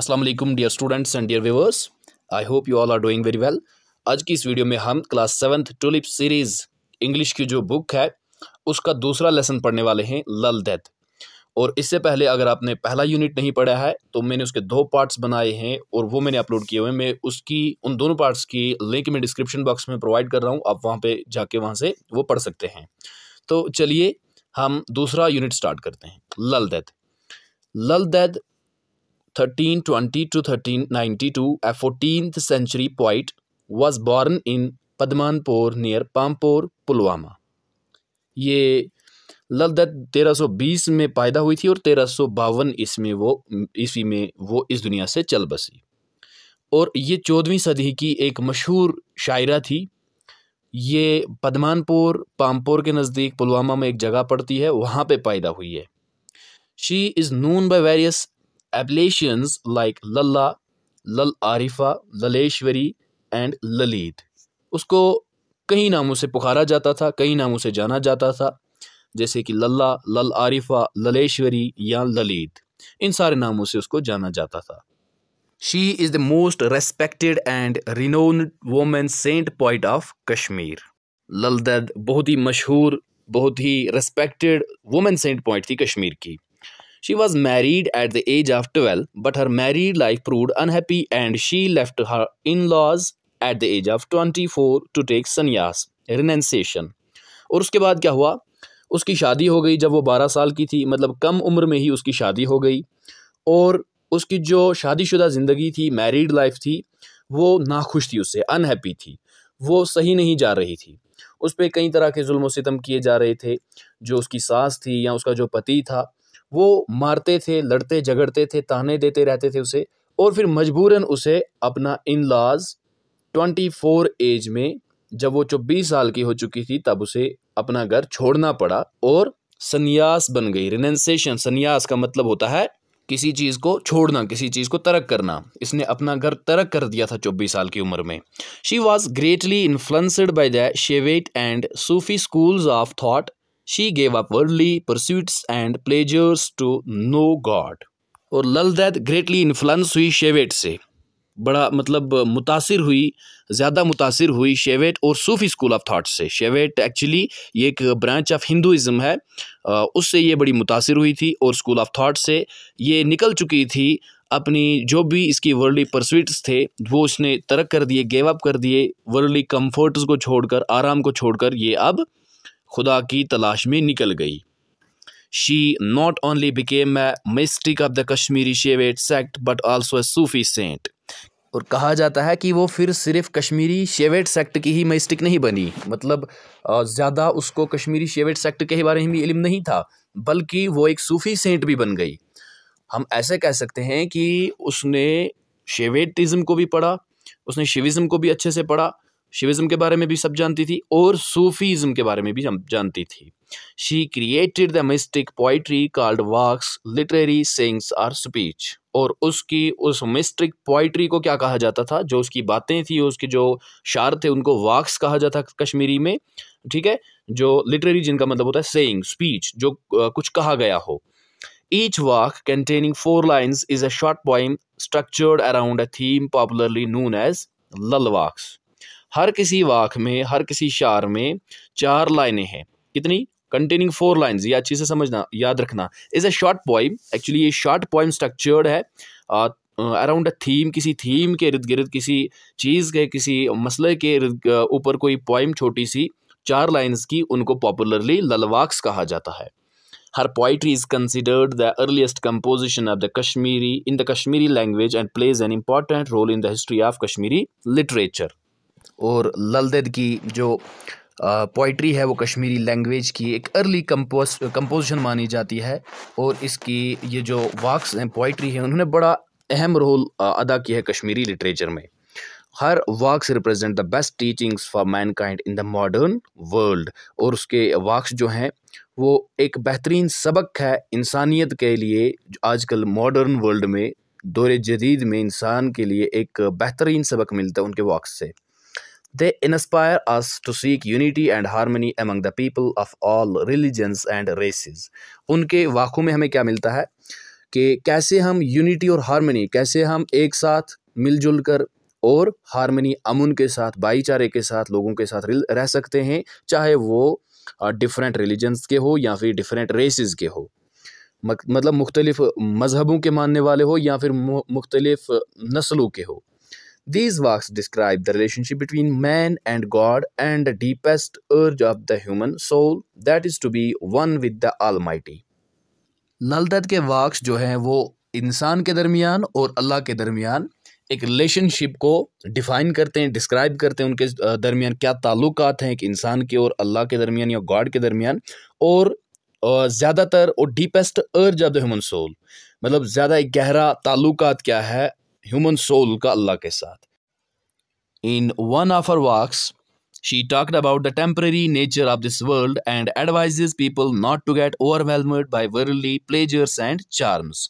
Aslam dear students and dear viewers I hope you all are doing very well आज की इस video में हम class seventh Tulip series English की जो बुक है उसका दूसरा लेसन पढ़ने वाले हैं लल दैथ और इससे पहले अगर आपने पहला यूनिट नहीं पढ़ा है तो मैंने उसके दो पार्ट्स बनाए हैं और वो मैंने अपलोड किए हुए हैं मैं उसकी उन दोनों पार्ट्स की लिंक मैं डिस्क्रिप्शन बॉक्स में प्रोवाइड कर रहा हूँ आप वहाँ पर जाके वहाँ से वो पढ़ सकते हैं तो चलिए हम दूसरा यूनिट स्टार्ट करते हैं Lal Ded Lal Ded 1320 to 1392, a 14th century poet, was born in Padmanpur near Pampore Pulwama ये सौ बीस में पैदा हुई थी और तेरह सौ बावन ईस्वी वो ईस्वी में वो इस दुनिया से चल बसी और ये चौदहवीं सदी की एक मशहूर शायरा थी ये पदमानपुर पामपुर के नज़दीक पुलवामा में एक जगह पड़ती है वहाँ पे पैदा हुई है she is known by various Appellations like Lalla, लल आरिफा Laleshwari एंड ललित उसको कई नामों से पुकारा जाता था कई नामों से जाना जाता था जैसे कि लल्ला लल आरिफा ललेश्वरी या ललित इन सारे नामों से उसको जाना जाता था she is the most respected and renowned women saint poet of Kashmir Lal Lal Ded बहुत ही मशहूर बहुत ही रेस्पेक्टेड वुमेन सेंट पॉइंट थी कश्मीर की She was married at the age of 12, but her married life proved unhappy and she left in laws laws the age of twenty four to take sannyas, renunciation. और उसके बाद क्या हुआ उसकी शादी हो गई जब वो बारह साल की थी मतलब कम उम्र में ही उसकी शादी हो गई और उसकी जो शादीशुदा ज़िंदगी थी मैरिड लाइफ थी वो नाखुश थी उससे अनहैप्पी थी वो सही नहीं जा रही थी उस पर कई तरह के जुल्म सितम किए जा रहे थे जो उसकी सास थी या उसका जो पति था वो मारते थे लड़ते झगड़ते थे ताने देते रहते थे उसे और फिर मजबूरन उसे अपना इन लाज ट्वेंटी फोर एज में जब वो चौबीस साल की हो चुकी थी तब उसे अपना घर छोड़ना पड़ा और संन्यास बन गई रिनेंसेशन संन्यास का मतलब होता है किसी चीज़ को छोड़ना किसी चीज़ को तरक करना इसने अपना घर तरक कर दिया था चौबीस साल की उम्र में she was greatly influenced by the Shaivite and Sufi schools of thought she gave up worldly pursuits and pleasures to know God और दैद ग्रेटली इन्फ्लुएंस हुई शेवेट से बड़ा मतलब मुतासर हुई ज़्यादा मुतासर हुई शेवेट और सूफी स्कूल ऑफ थॉट्स से शेवेट एक्चुअली ये एक ब्रांच ऑफ हिंदुज़म है उससे ये बड़ी मुतासर हुई थी और स्कूल ऑफ थाट से ये निकल चुकी थी अपनी जो भी इसकी वर्ल्डली परसुइट्स थे वो उसने तरक कर दिए गेव अप कर दिए वर्ल्डली कम्फर्ट्स को छोड़कर आराम को छोड़कर ये अब खुदा की तलाश में निकल गई she not only became a mystic of the Kashmiri Shaivite sect but also a Sufi saint और कहा जाता है कि वो फिर सिर्फ कश्मीरी शेवेट सेक्ट की ही मिस्टिक नहीं बनी मतलब ज़्यादा उसको कश्मीरी शेवेट सेक्ट के बारे में भी इलम नहीं था बल्कि वो एक सूफ़ी सेंट भी बन गई हम ऐसे कह सकते हैं कि उसने शेवेटिज़म को भी पढ़ा उसने शिविज़म को भी अच्छे से पढ़ा शिविज्म के बारे में भी सब जानती थी और सूफीज्म के बारे में भी जानती थी she created the mystic poetry called vakhs literary sayings or speech और उसकी उस मिस्टिक पोइट्री को क्या कहा जाता था जो उसकी बातें थी उसके जो शार थे उनको वाक्स कहा जाता था कश्मीरी में ठीक है जो लिटरेरी जिनका मतलब होता है सेंग स्पीच जो कुछ कहा गया हो Each work containing four lines is a short poem structured around a theme popularly known as vakhs हर किसी वाक में हर किसी शार में चार लाइनें हैं कितनी कंटेनिंग फोर लाइन ये अच्छे से समझना याद रखना is a short poem actually ये शॉर्ट पोइम स्ट्रक्चर्ड है अराउंड अ थीम किसी थीम के इर्द गिर्द किसी चीज़ के किसी मसले के ऊपर कोई पोइम छोटी सी चार लाइन्स की उनको पॉपुलरली ललवाक्स कहा जाता है her poetry is considered the earliest composition of the Kashmiri in the Kashmiri language and plays an important role in the history of Kashmiri literature और ललदद की जो पोइट्री है वो कश्मीरी लैंग्वेज की एक अर्ली कंपोज कंपोजिशन मानी जाती है और इसकी ये जो वाक्स हैं पोइट्री हैं उन्होंने बड़ा अहम रोल अदा किया है कश्मीरी लिटरेचर में her vakhs represent the best teachings for mankind in the modern world और उसके वाक्स जो हैं वो एक बेहतरीन सबक है इंसानियत के लिए आजकल मॉडर्न वर्ल्ड में दौरे जदीद में इंसान के लिए एक बेहतरीन सबक मिलता है उनके वाक्स से They inspire us to seek unity and harmony among the people of all religions and races. उनके वाक़ों में हमें क्या मिलता है कि कैसे हम यूनिटी और हारमनी कैसे हम एक साथ मिलजुल कर और हारमनी अमन के साथ भाईचारे के साथ लोगों के साथ रह सकते हैं चाहे वो डिफरेंट रिलीजन्स के हो या फिर डिफरेंट रेसेस के हो मतलब मुख्तलिफ़ मज़हबों के मानने वाले हो या फिर मुख्तलिफ़ नस्लों के हो These works describe the relationship between man and God and the deepest urge of the human soul, that is to be one with the Almighty. लल दत्त के वाक्स जो हैं वो इंसान के दरमियान और अल्लाह के दरमियान एक रिलेशनशिप को डिफ़ाइन करते हैं डिस्क्राइब करते हैं उनके दरमियान क्या ताल्लुक हैं एक इंसान के और अल्लाह के दरमियान या गॉड के दरमियान और ज़्यादातर और डीपेस्ट अर्ज ऑफ द ह्यूमन सोल मतलब ज़्यादा एक गहरा ताल्लुक क्या है human soul ka Allah ke saath. In one of her works, she talked about the temporary nature of this world and advises people not to get overwhelmed by worldly pleasures and charms.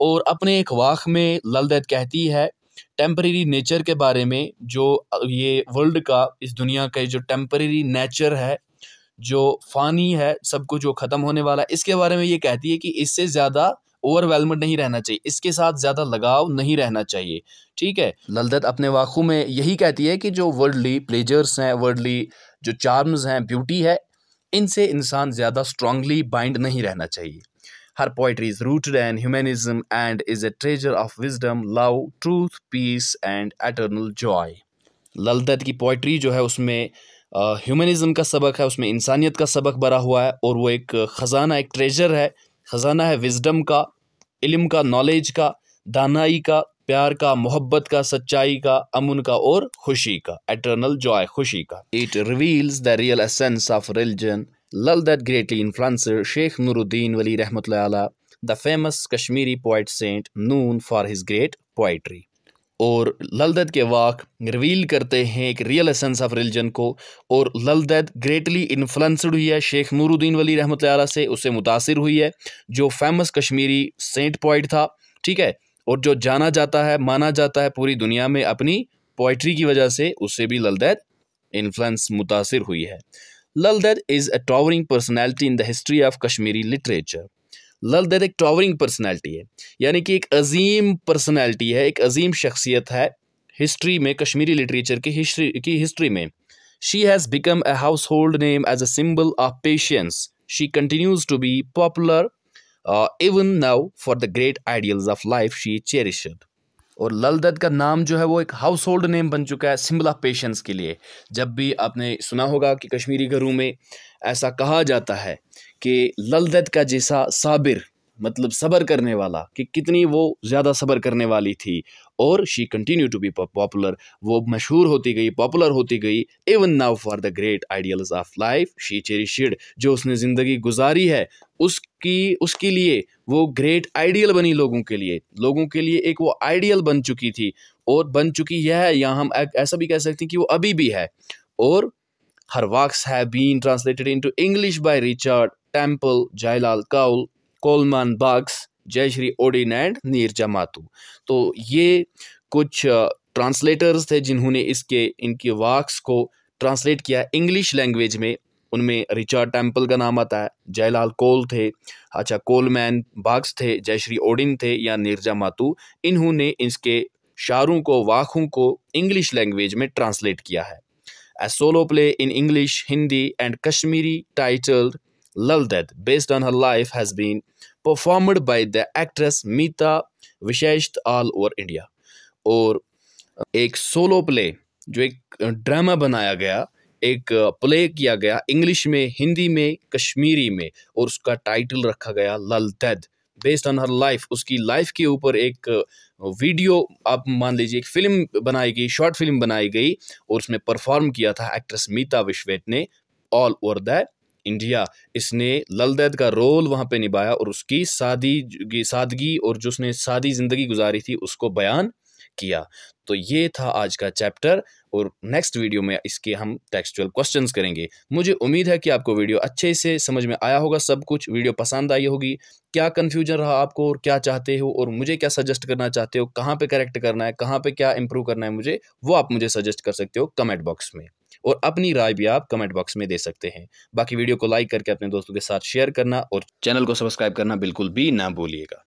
और अपने एक वाक में ललदैत कहती है temporary nature के बारे में जो ये वर्ल्ड का इस दुनिया का जो टेम्परेरी नेचर है जो फ़ानी है सब कुछ जो ख़त्म होने वाला है इसके बारे में ये कहती है कि इससे ज़्यादा ओवरवेलम नहीं रहना चाहिए इसके साथ ज़्यादा लगाव नहीं रहना चाहिए ठीक है ललदत अपने वाक़ों में यही कहती है कि जो वर्ल्डली प्लेजर्स हैं वर्ल्डली जो चार्म्स हैं ब्यूटी है इनसे इंसान ज़्यादा स्ट्रांगली बाइंड नहीं रहना चाहिए her poetry is rooted in humanism and is a treasure of wisdom love truth peace and eternal joy Lalded की पोइट्री जो है उसमें ह्यूमनिज़म का सबक है उसमें इंसानियत का सबक भरा हुआ है और वो एक ख़जाना एक ट्रेजर है ख़जाना है विजडम का इल्म का नॉलेज का दानाई का प्यार का मोहब्बत का सच्चाई का अमन का और खुशी का एटर्नल जॉय खुशी का it reveals the real essence of religion Lal that greatly influenced Sheikh Nooruddin Wali Rahmat the famous Kashmiri poet saint known for his great poetry और ललदैद के वाक रिवील करते हैं एक रियल एसेंस ऑफ रिलीजन को और ललदैद ग्रेटली इन्फ्लुएंस्ड हुई है शेख नूरुद्दीन वली रहमत से उससे मुतासर हुई है जो फेमस कश्मीरी सेंट पॉइट था ठीक है और जो जाना जाता है माना जाता है पूरी दुनिया में अपनी पोइट्री की वजह से उससे भी ललदैद इन्फ्लुएंस मुतासर हुई है ललदैद is a towering personality in the history of Kashmiri literature लल दैद एक टावरिंग पर्सनैलिटी है यानी कि एक अजीम पर्सनैलिटी है एक अजीम शख्सियत है हिस्ट्री में कश्मीरी लिटरेचर की हिस्ट्री की हिस्ट्री में she has become a household name as a symbol of patience she continues to be popular even now for the great ideals of life she cherished और लल दत्त का नाम जो है वो एक हाउस होल्ड नेम बन चुका है सिम्बल ऑफ पेशेंस के लिए जब भी आपने सुना होगा कि कश्मीरी घरों में ऐसा कहा जाता है कि ललदत का जैसा साबिर मतलब सबर करने वाला कि कितनी वो ज़्यादा सबर करने वाली थी और she continue to be popular वो मशहूर होती गई पॉपुलर होती गई even now for the great ideals of life she cherished जो उसने ज़िंदगी गुजारी है उसकी उसके लिए वो ग्रेट आइडियल बनी लोगों के लिए लोगों के लिए एक वो आइडियल बन चुकी थी और बन चुकी यह है या हम ऐसा भी कह सकते हैं कि वो अभी भी है और Her works have been translated into English by Richard Temple, Jailal Kaul, Coleman Bugs, Jayashree Odin and Neerja Mattoo तो ये कुछ ट्रांसलेटर्स थे जिन्होंने इसके इनके वाक्स को ट्रांसलेट किया इंग्लिश लैंग्वेज में उनमें रिचर्ड टेम्पल का नाम आता है जयलाल कोल थे अच्छा कोलमैन बाग्स थे जयश्री ओडिन थे या नीरजा मातू इन्होंने इसके शारों को वाखों को इंग्लिश लैंग्वेज में ट्रांसलेट किया है a solo play in English, Hindi, and Kashmiri titled Laldad, based on her life, has been performed by the actress Meeta Visheshth all over India. और एक सोलो प्ले जो एक ड्रामा बनाया गया एक प्ले किया गया इंग्लिश में हिंदी में कश्मीरी में और उसका टाइटल रखा गया Lal Ded based on her life उसकी लाइफ के ऊपर एक वीडियो uh, आप मान लीजिए एक फिल्म बनाई गई शॉर्ट फिल्म बनाई गई और उसमें परफॉर्म किया था एक्ट्रेस मीता विश्वेट ने ऑल ओवर द इंडिया इसने ललदैद का रोल वहाँ पे निभाया और उसकी सादी सादगी और जो उसने सादी ज़िंदगी गुजारी थी उसको बयान किया तो ये था आज का चैप्टर और नेक्स्ट वीडियो में इसके हम टेक्सचुअल क्वेश्चंस करेंगे मुझे उम्मीद है कि आपको वीडियो अच्छे से समझ में आया होगा सब कुछ वीडियो पसंद आई होगी क्या कन्फ्यूजन रहा आपको और क्या चाहते हो और मुझे क्या सजेस्ट करना चाहते हो कहाँ पर करेक्ट करना है कहाँ पे क्या इंप्रूव करना है मुझे वो आप मुझे सजेस्ट कर सकते हो कमेंट बॉक्स में और अपनी राय भी आप कमेंट बॉक्स में दे सकते हैं बाकी वीडियो को लाइक करके अपने दोस्तों के साथ शेयर करना और चैनल को सब्सक्राइब करना बिल्कुल भी ना भूलिएगा